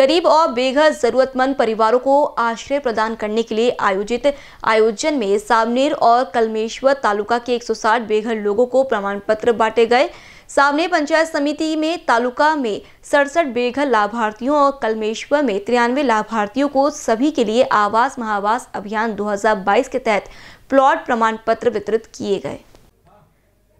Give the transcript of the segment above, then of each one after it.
गरीब और बेघर जरूरतमंद परिवारों को आश्रय प्रदान करने के लिए आयोजित आयोजन में सामनेर और कलमेश्वर तालुका के 160 बेघर लोगों को प्रमाण पत्र बांटे गए सामने पंचायत समिति में तालुका में सड़सठ बेघर लाभार्थियों और कलमेश्वर में तिरानवे लाभार्थियों को सभी के लिए आवास महावास अभियान 2022 के तहत प्लॉट प्रमाण पत्र वितरित किए गए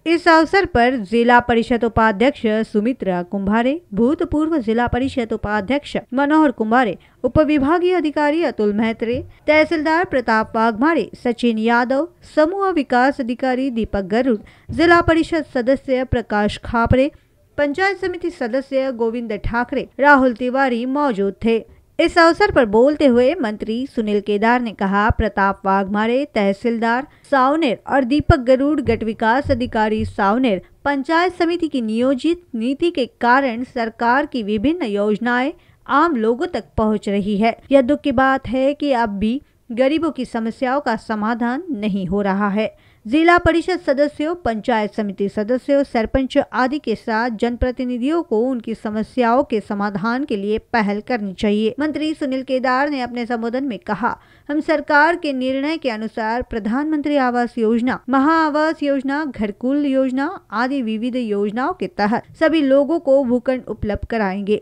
इस अवसर पर जिला परिषद उपाध्यक्ष सुमित्रा कुंभारे भूतपूर्व जिला परिषद उपाध्यक्ष मनोहर कुंभारे उप विभागीय अधिकारी अतुल मेहत्रे तहसीलदार प्रताप वाघमारे सचिन यादव समूह विकास अधिकारी दीपक गरुड़ जिला परिषद सदस्य प्रकाश खापरे पंचायत समिति सदस्य गोविंद ठाकरे राहुल तिवारी मौजूद थे इस अवसर पर बोलते हुए मंत्री सुनील केदार ने कहा प्रताप वाघमारे तहसीलदार सावनेर और दीपक गरुड़ गट विकास अधिकारी सावनेर पंचायत समिति की नियोजित नीति के कारण सरकार की विभिन्न योजनाएं आम लोगों तक पहुंच रही है यह दुख की बात है कि अब भी गरीबों की समस्याओं का समाधान नहीं हो रहा है जिला परिषद सदस्यों पंचायत समिति सदस्यों सरपंच आदि के साथ जनप्रतिनिधियों को उनकी समस्याओं के समाधान के लिए पहल करनी चाहिए मंत्री सुनील केदार ने अपने संबोधन में कहा हम सरकार के निर्णय के अनुसार प्रधानमंत्री आवास योजना महा आवास योजना घरकुल योजना आदि विविध योजनाओं के तहत सभी लोगों को भूखंड उपलब्ध कराएंगे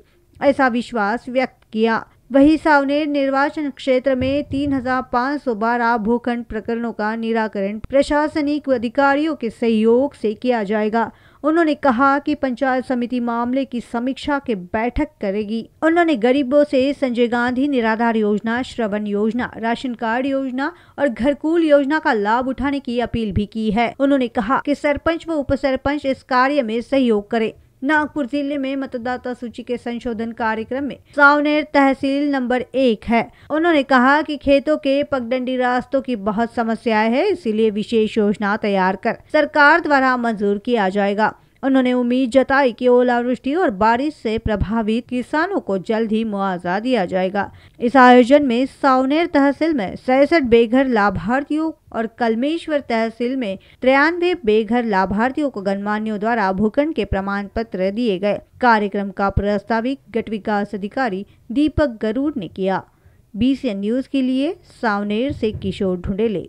ऐसा विश्वास व्यक्त किया वही सावनेर निर्वाचन क्षेत्र में 3,512 भूखंड प्रकरणों का निराकरण प्रशासनिक अधिकारियों के सहयोग से किया जाएगा उन्होंने कहा कि पंचायत समिति मामले की समीक्षा के बैठक करेगी उन्होंने गरीबों से संजय गांधी निराधार योजना श्रवण योजना राशन कार्ड योजना और घरकुल योजना का लाभ उठाने की अपील भी की है उन्होंने कहा कि सरपंच व सरपंच इस कार्य में सहयोग करें नागपुर जिले में मतदाता सूची के संशोधन कार्यक्रम में सावनेर तहसील नंबर एक है उन्होंने कहा कि खेतों के पगडंडी रास्तों की बहुत समस्याएं है इसीलिए विशेष योजना तैयार कर सरकार द्वारा मंजूर किया जाएगा उन्होंने उम्मीद जताई कि ओलावृष्टि और बारिश से प्रभावित किसानों को जल्द ही मुआवजा दिया जाएगा इस आयोजन में सावनेर तहसील में सड़सठ बेघर लाभार्थियों और कलमेश्वर तहसील में तिरानवे बेघर लाभार्थियों को गणमान्यों द्वारा भूखंड के प्रमाण पत्र दिए गए कार्यक्रम का प्रस्ताविक गट विकास अधिकारी दीपक गरूर ने किया बीसीएन न्यूज के लिए सावनेर से किशोर ढूंढेले